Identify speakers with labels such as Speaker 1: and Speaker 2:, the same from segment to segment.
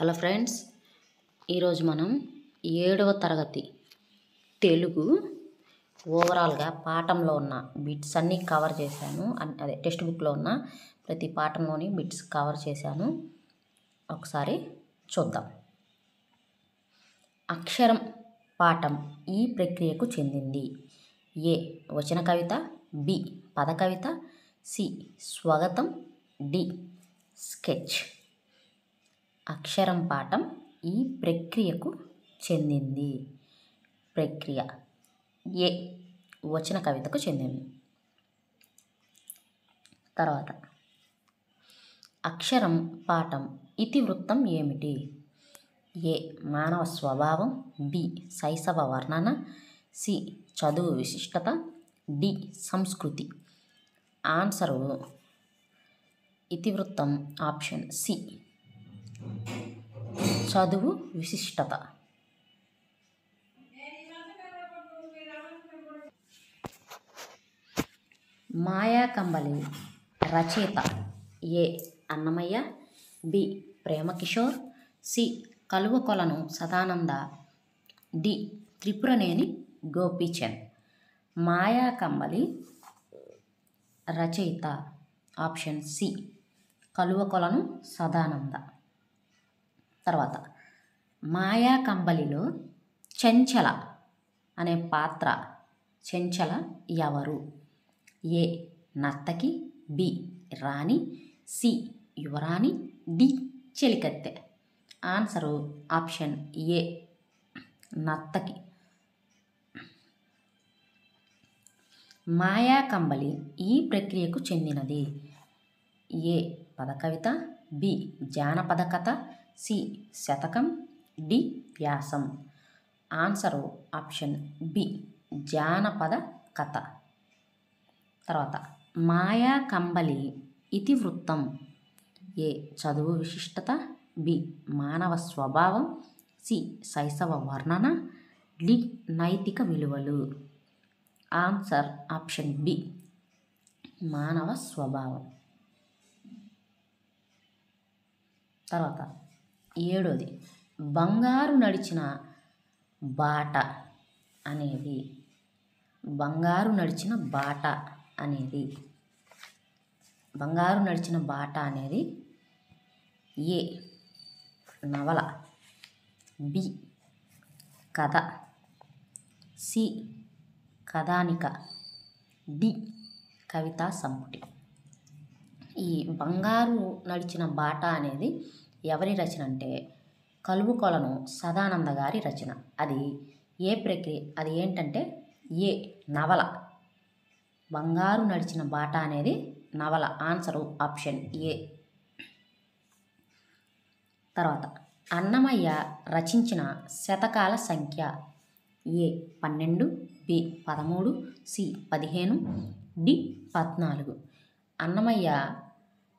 Speaker 1: hello friends ఈరోజు మనం ఏడవ తరగతి తెలుగు ఓవరాల్గా పాఠంలో ఉన్న బిట్స్ అన్నీ కవర్ చేశాను అదే టెక్స్ట్ బుక్లో ఉన్న ప్రతి పాఠంలోని బిట్స్ కవర్ చేశాను ఒకసారి చూద్దాం అక్షరం పాఠం ఈ ప్రక్రియకు చెందింది ఏ వచన కవిత బి పద కవిత సి స్వాగతం డి స్కెచ్ అక్షరం పాఠం ఈ ప్రక్రియకు చెందింది ప్రక్రియ ఏ వచన కవితకు చెందింది తర్వాత అక్షరం పాఠం ఇతివృత్తం ఏమిటి ఏ మానవ స్వభావం బి శైశవ వర్ణన సి చదువు విశిష్టత డి సంస్కృతి ఆన్సరు ఇతివృత్తం ఆప్షన్ సి చదువు విశిష్టత మాయా కంబలి రచయిత A Annamayya B Premkishore C Kaluvakolanu Sadananda D Tripuraneni Gopichand Maya కంబలి రచయిత ఆప్షన్ సి కలువకొలను సదానంద తర్వాత మాయా కంబలిలో చెంచల అనే పాత్ర చెంచల ఎవరు ఏ నర్తకి బి రాణి సి యువరాణి డి చెలికత్తె ఆన్సరు ఆప్షన్ ఏ నర్తకి మాయా కంబలి ఈ ప్రక్రియకు చెందినది ఏ పదకవిత బి జానపద కథ సి శతకం డి వ్యాసం ఆన్సరు ఆప్షన్ బి జానపద కథ తర్వాత మాయా కంబలి ఇతివృత్తం ఏ చదువు విశిష్టత బి మానవ స్వభావం సి శైశవ వర్ణన డి నైతిక విలువలు ఆన్సర్ ఆప్షన్ బి మానవ స్వభావం తర్వాత ఏడోది బంగారు నడిచిన బాట అనేది బంగారు నడిచిన బాట అనేది బంగారు నడిచిన బాట అనేది ఏ నవల బి కథ సి కథానిక డి కవితా సంపుటి ఈ బంగారు నడిచిన బాట అనేది ఎవరి రచన అంటే కలువుకొలను సదానంద గారి రచన అది ఏ ప్రక్రియ అది ఏంటంటే ఏ నవల బంగారు నడిచిన బాట అనేది నవల ఆన్సరు ఆప్షన్ ఏ తర్వాత అన్నమయ్య రచించిన శతకాల సంఖ్య ఏ పన్నెండు బి పదమూడు సి పదిహేను డి పద్నాలుగు అన్నమయ్య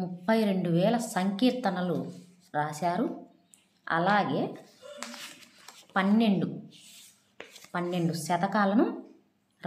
Speaker 1: ముప్పై రెండు వేల సంకీర్తనలు రాశారు అలాగే పన్నెండు పన్నెండు శతకాలను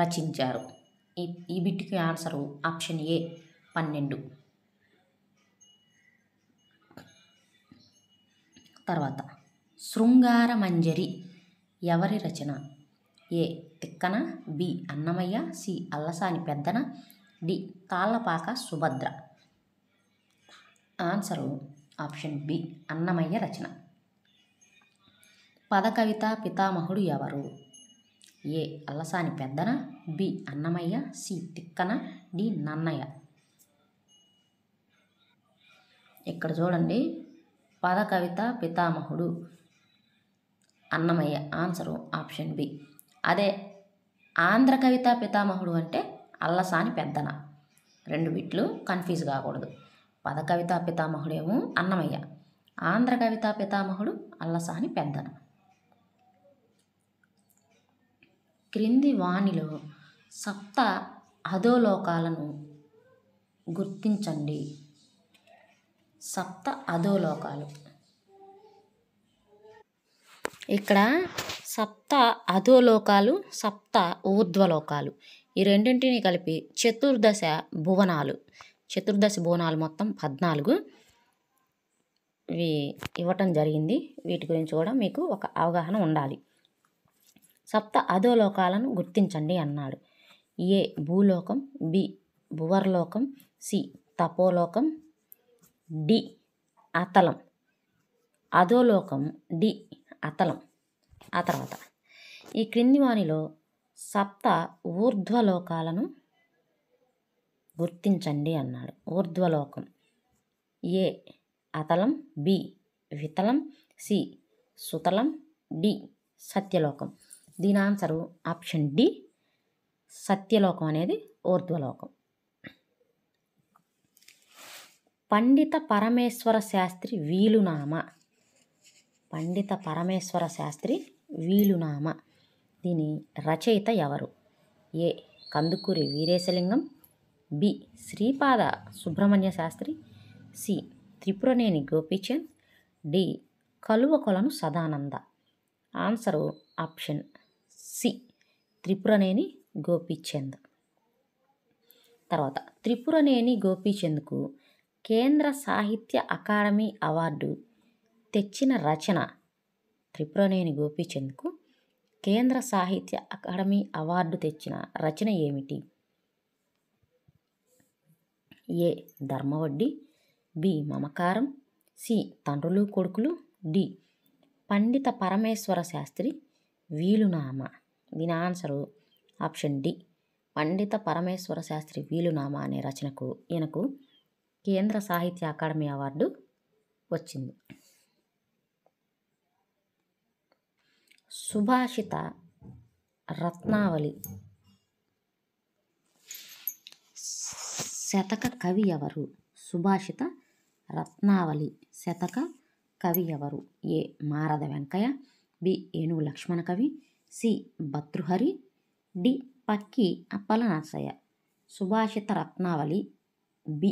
Speaker 1: రచించారు ఈ ఈ బిట్కి ఆన్సరు ఆప్షన్ ఏ పన్నెండు తర్వాత శృంగార మంజరి ఎవరి రచన A Tikkana B Annamayya C Allasani Peddana D Tallapaka Subhadra answer option B Annamayya రచన పదకవిత పితామహుడు ఎవరు A Allasani Peddana B Annamayya C Tikkana D Nannayya ఇక్కడ చూడండి పద కవిత పితామహుడు అన్నమయ్య ఆన్సరు ఆప్షన్ బి అదే ఆంధ్ర కవిత పితామహుడు అంటే అల్లసాని పెద్దన రెండు బిట్లు కన్ఫ్యూజ్ కాకూడదు పద కవితా పితామహుడేమో అన్నమయ్య ఆంధ్ర కవితా పితామహుడు అల్లసాని పెద్దన క్రింది వాణిలో సప్త అధోలోకాలను గుర్తించండి సప్త అధోలోకాలు ఇక్కడ సప్త అధోలోకాలు సప్త ఊర్ధ్వలోకాలు ఈ రెండింటిని కలిపి చతుర్దశ భువనాలు చతుర్దశి బోనాలు మొత్తం పద్నాలుగు ఇవి ఇవ్వటం జరిగింది వీటి గురించి కూడా మీకు ఒక అవగాహన ఉండాలి సప్త అధోలోకాలను గుర్తించండి అన్నాడు ఏ భూలోకం బి భువర్లోకం సి తపోలోకం డి అతలం అధోలోకం డి అతలం ఆ తర్వాత ఈ క్రింది వానిలో సప్త ఊర్ధ్వలోకాలను గుర్తించండి అన్నాడు ఊర్ధ్వలోకం ఏ అతలం బి వితలం సి సుతలం డి సత్యలోకం దీని ఆన్సరు ఆప్షన్ డి సత్యలోకం అనేది ఊర్ధ్వలోకం పండిత పరమేశ్వర శాస్త్రి వీలునామ పండిత పరమేశ్వర శాస్త్రి వీలునామ దీని రచయిత ఎవరు A Kandukuri Veeresalingam B Sripada Subrahmanya Sastri C Tripuraneni Gopichand D Kaluvakolanu Sadananda answer option C Tripuraneni Gopichand తర్వాత త్రిపురనేని గోపీచంద్కు కేంద్ర సాహిత్య అకాడమీ అవార్డు తెచ్చిన రచన త్రిపురనేని గోపీచంద్కు కేంద్ర సాహిత్య అకాడమీ అవార్డు తెచ్చిన రచన ఏమిటి ఏ ధర్మవడ్డి బి మమకారం సి తండ్రులు కొడుకులు డి పండిత పరమేశ్వర శాస్త్రి వీలునామా దీని ఆన్సరు ఆప్షన్ డి పండిత పరమేశ్వర శాస్త్రి వీలునామా అనే రచనకు ఈయనకు కేంద్ర సాహిత్య అకాడమీ అవార్డు వచ్చింది సుభాషిత రత్నావళి శతక కవి ఎవరు సుభాషిత రత్నావళి శతక కవి ఎవరు ఏ మారద Venkaiah B Enugu Lakshmana Kavi C Bhartrihari D Pakki Appala Narasayya Subhashita Ratnavali B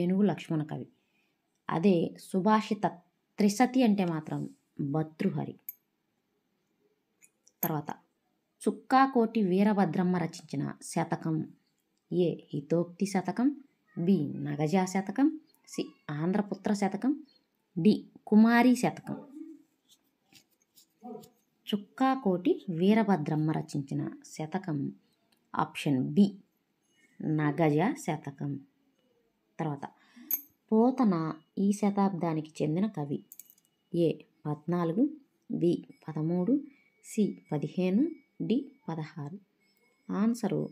Speaker 1: Enugu Lakshmana కవి అదే సుభాషిత త్రిసతి అంటే మాత్రం భతృహరి తర్వాత చుక్కాకోటి వీరభద్రమ్మ రచించిన శతకం ఏ హితోక్తి శతకం బి నగజా శతకం సి ఆంధ్రపుత్ర శతకం డి కుమారి శతకం చుక్కాకోటి వీరభద్రమ్మ రచించిన శతకం ఆప్షన్ బి నగజ శతకం తర్వాత పోతన ఈ శతాబ్దానికి చెందిన కవి ఏ పద్నాలుగు బి పదమూడు సి పదిహేను డి పదహారు ఆన్సరు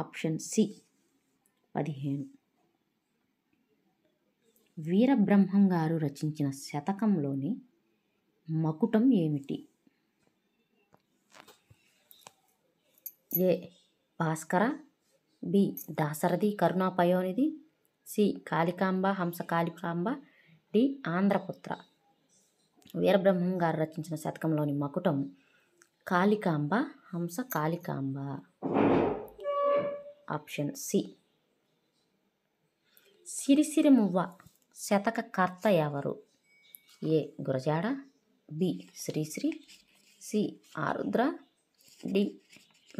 Speaker 1: ఆప్షన్ సి పదిహేను వీరబ్రహ్మం గారు రచించిన శతకంలోని మకుటం ఏమిటి A Bhaskara B Dasarathi Karunapayonidhi C Kalikamba Hamsa Kalikamba D ఆంధ్రపుత్ర Veerabrahmam గారు రచించిన శతకంలోని మకుటం కాళికాంబ హంస కాళికాంబ ఆప్షన్ సి సిరిసిరిమువ్వ శతక కర్త ఎవరు A Gurajada B Sri Sri C Arudra D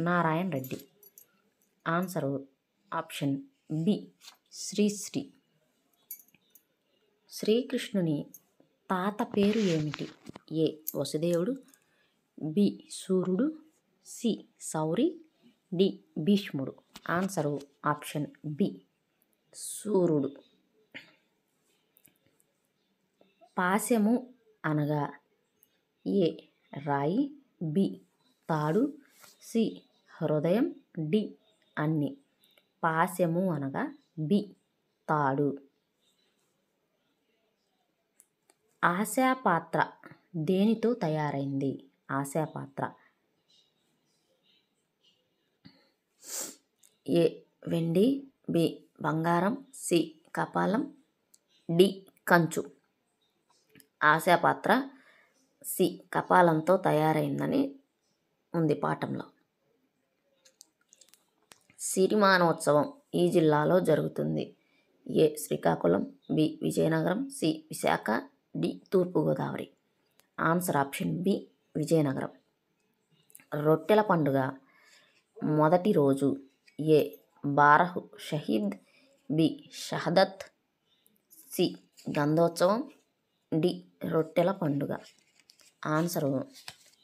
Speaker 1: Narayana Reddy answer option B Sri Sri శ్రీకృష్ణుని తాత పేరు ఏమిటి ఏ వసుదేవుడు బి సూర్యుడు సి సౌరి డి భీష్ముడు ఆన్సరు ఆప్షన్ బి సూర్యుడు పాశము అనగా ఏ రాయి బి తాడు సి హృదయం డి అన్ని పాశము అనగా బి తాడు ఆశాపాత్ర దేనితో తయారైంది ఆశాపాత్ర ఏ వెండి బి బంగారం సి కపాలం డి కంచు ఆశాపాత్ర సి కపాలంతో తయారైందని ఉంది పాఠంలో సిరిమానోత్సవం ఈ జిల్లాలో జరుగుతుంది A Srikakulam B Vizianagaram C Visakha D Thurpugodavari answer option B Vizianagaram Rottela Panduga మొదటి రోజు ఏ బారహు షహీద్ బి షహదత్ C Gandhotsavam D Rottela Panduga answer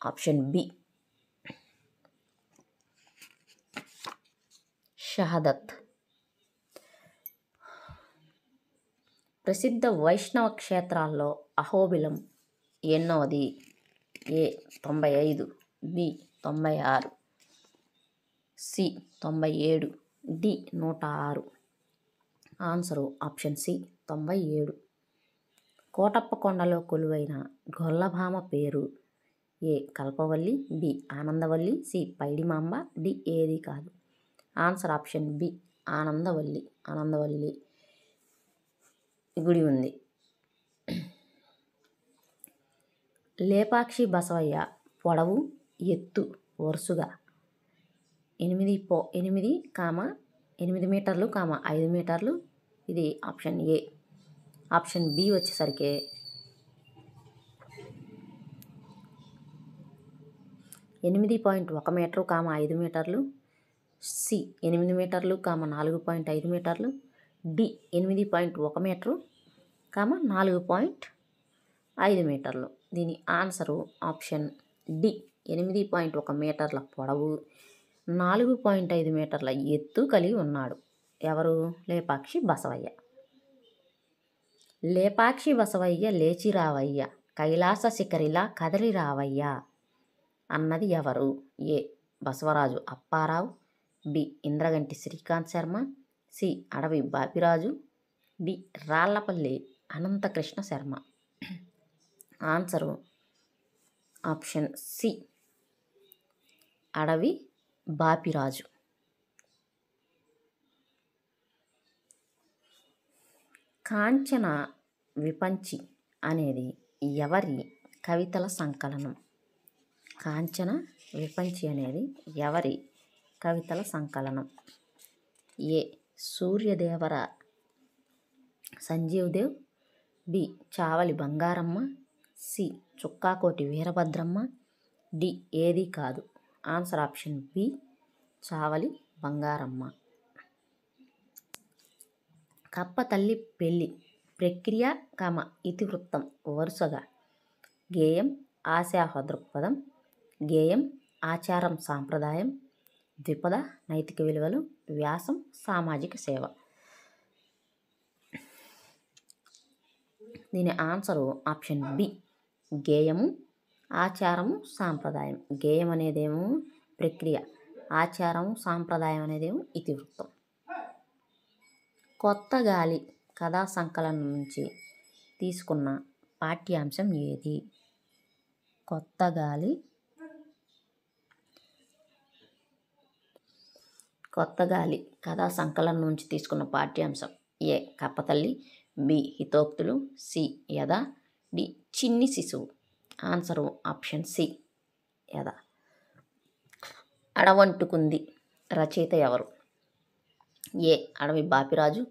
Speaker 1: option B షహదత్ ప్రసిద్ధ వైష్ణవ క్షేత్రాల్లో అహోబిలం ఎన్నోది ఏ తొంభై ఐదు బి తొంభై ఆరు సి తొంభై ఏడు డి నూట ఆరు ఆన్సరు ఆప్షన్ సి తొంభై ఏడు కోటప్పకొండలో కొలువైన గొల్లభామ పేరు A Kalpavalli B Anandavalli C Paidimamba D ఏది కాదు answer option B Anandavalli Anandavalli గుడి ఉంది లేపాక్షి బసవయ్య పొడవు ఎత్తు వరుసగా ఎనిమిది పో ఎనిమిది కామ ఎనిమిది మీటర్లు కామ ఐదు మీటర్లు ఇది ఆప్షన్ ఏ ఆప్షన్ బి వచ్చేసరికి ఎనిమిది పాయింట్ ఒక మీటరు కామ ఐదు మీటర్లు సి ఎనిమిది మీటర్లు కామ నాలుగు పాయింట్ ఐదు మీటర్లు డి ఎనిమిది పాయింట్ ఒక మీటరు కామ నాలుగు పాయింట్ ఐదు మీటర్లు దీని ఆన్సరు ఆప్షన్ డి ఎనిమిది పాయింట్ ఒక మీటర్ల పొడవు నాలుగు పాయింట్ ఐదు మీటర్ల ఎత్తు కలిగి ఉన్నాడు ఎవరు లేపాక్షి బసవయ్య లేపాక్షి బసవయ్య లేచి రావయ్య కైలాస శిఖరిలా కదలి రావయ్య అన్నది ఎవరు A Basavaraju Apparao B Indraganti Srikanth Sarma C Adavi Bapiraju D Rallapalli Anantakrishna Sarma answer option C Adavi Bapiraju Kanchana విపంచి అనేది ఎవరి కవితల సంకలనం కాంచన విపంచి అనేది ఎవరి కవితల సంకలనం A Suryadevara Sanjeev Dev B Chavali Bangaramma C Chukkakoti Veerabhadramma D ఏది కాదు answer option B Chavali Bangaramma కప్ప తల్లి పెళ్ళి ప్రక్రియ కమ ఇతివృత్తం వరుసగా గేయం ఆశాహ దృక్పథం గేయం ఆచారం సాంప్రదాయం ద్విపద నైతిక విలువలు వ్యాసం సామాజిక సేవ దీని ఆన్సరు ఆప్షన్ బి గేయము ఆచారం సాంప్రదాయం గేయం అనేదేమో ప్రక్రియ ఆచారం సాంప్రదాయం అనేదేమో ఇతివృత్తం కొత్త గాలి కథా సంకలనం నుంచి తీసుకున్న పాఠ్యాంశం ఏది కొత్త గాలి కొత్త గాలి కథా సంకలనం నుంచి తీసుకున్న పాఠ్యాంశం ఏ కప్పతల్లి బి హితోక్తులు సి యద డి చిన్ని శిశువు ఆన్సరు ఆప్షన్ సి యదా అడవంటుకుంది రచయిత ఎవరు ఏ అడవి Bapiraju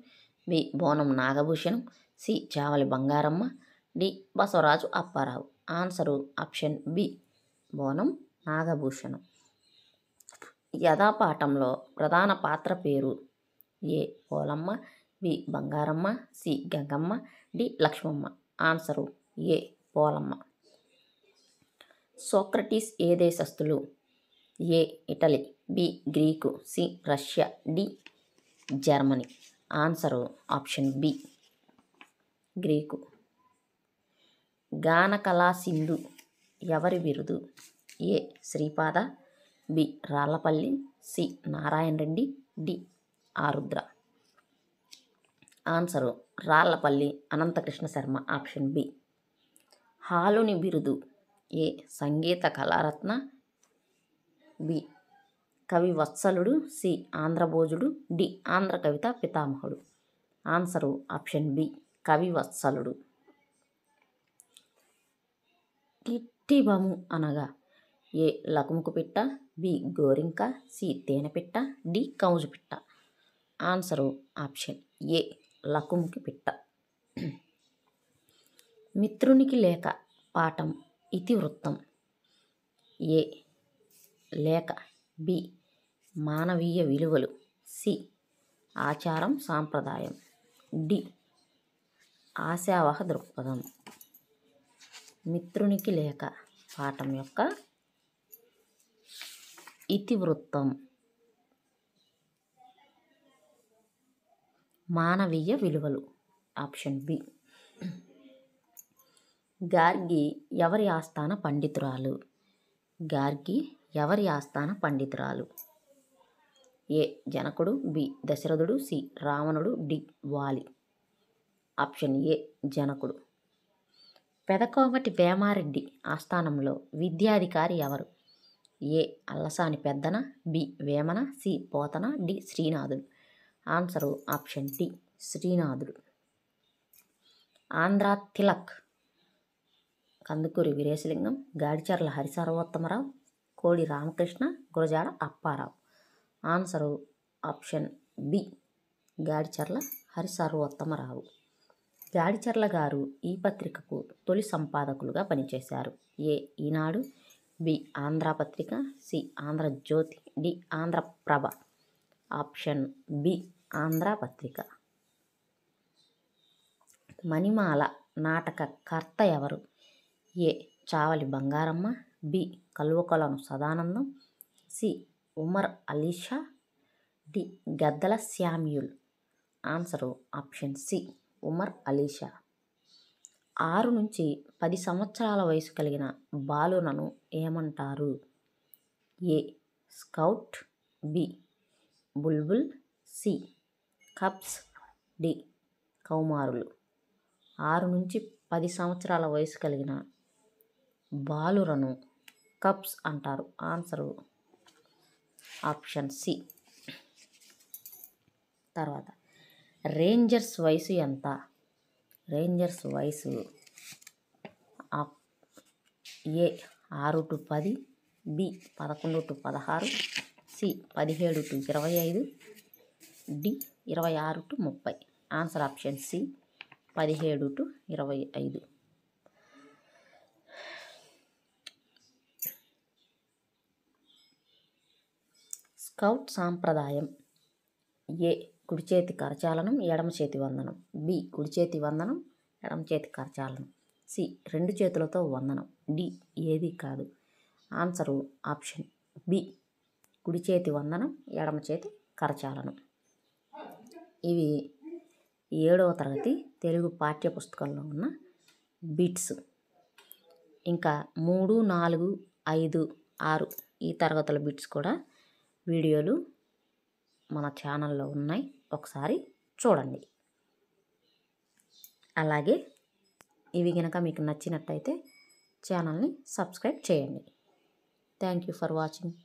Speaker 1: B Bonam Nagabhushanam C Chavali Bangaramma D Basavaraju Apparao answer option B Bonam Nagabhushanam యథాపాఠంలో ప్రధాన పాత్ర పేరు A Polamma B Bangaramma C Gangamma D Lakshmamma answer A Polamma Socrates A దేశస్థులు A Italy B Greek C Russia D Germany answer option B Greek గానకళా సింధు ఎవరి బిరుదు A Sripada B Rallapalli C Narayana Reddy D Arudra answer Rallapalli Anantakrishna Sarma option B హాలుని బిరుదు ఏ సంగీత కళారత్న బి కవి వత్సలుడు సి ఆంధ్రభోజుడు డి ఆంధ్ర కవిత పితామహుడు ఆన్సరు ఆప్షన్ బి కవి వత్సలుడు టిట్టిబము అనగా ఏ లకుముకు పిట్ట బి గోరింక సి తేనెపిట్ట డి కౌజు పిట్ట ఆన్సరు ఆప్షన్ ఏ లకుముకి పిట్ట మిత్రునికి లేక పాఠం ఇతివృత్తం ఏ లేక బి మానవీయ విలువలు సి ఆచారం సాంప్రదాయం డి ఆశావహ దృక్పథం మిత్రునికి లేక పాఠం యొక్క ఇతివృత్తం మానవీయ విలువలు ఆప్షన్ బి గార్గి ఎవరి ఆస్థాన పండితురాలు గార్గి ఎవరి ఆస్థాన పండితురాలు ఏ జనకుడు బి దశరథుడు సి రావణుడు డి వాలి ఆప్షన్ ఏ జనకుడు పెదకోమటి వేమారెడ్డి ఆస్థానంలో విద్యాధికారి ఎవరు A Allasani Peddana B Vemana C Potana D Srinathudu answer option D Srinathudu Andhra Tilak Kandukuri Veeresalingam Gadicharla Harisarvottamarao Kodi Ramakrishna Gurajada Apparao answer option B Gadicharla Harisarvottamarao Gadicharla garu ఈ పత్రికకు తొలి సంపాదకులుగా పనిచేశారు ఏ ఈనాడు B Andhra Patrika C Andhrajyothy D Andhraprabha option B Andhra Patrika Manimala నాటక కర్త ఎవరు A Chavali Bangaramma B Kalvakalanu Sadanandam C Umar Alisha D Gaddala Samuel answer option C Umar Alisha ఆరు నుంచి పది సంవత్సరాల వయసు కలిగిన బాలునను ఏమంటారు A scout B bulbul C cubs D కౌమారులు ఆరు నుంచి పది సంవత్సరాల వయసు కలిగిన బాలురను కప్స్ అంటారు ఆన్సరు ఆప్షన్ సి తర్వాత రేంజర్స్ వయసు ఎంత రేంజర్స్ వయసు ఏ ఆరు టు పది బి పదకొండు టు పదహారు సి పదిహేడు టు ఇరవై ఐదు డి ఇరవై ఆరు టు ముప్పై ఆన్సర్ ఆప్షన్ సి పదిహేడు టు ఇరవై ఐదు స్కౌట్ సాంప్రదాయం ఏ కుడి చేతి కరచాలనం ఎడమ చేతి వందనం బి కుడి చేతి వందనం ఎడమ చేతి కరచాలనం సి రెండు చేతులతో వందనం డి ఏది కాదు ఆన్సరు ఆప్షన్ బి కుడి చేతి వందనం ఎడమ చేతి కరచాలనం ఇవి ఏడవ తరగతి తెలుగు పాఠ్య పుస్తకంలో ఉన్న బిట్స్ ఇంకా మూడు నాలుగు ఐదు ఆరు ఈ తరగతుల బిట్స్ కూడా వీడియోలు మన ఛానల్లో ఉన్నాయి ఒకసారి చూడండి అలాగే ఇవి కనుక మీకు నచ్చినట్టయితే ఛానల్ని సబ్స్క్రైబ్ చేయండి థ్యాంక్ యూ ఫర్ వాచింగ్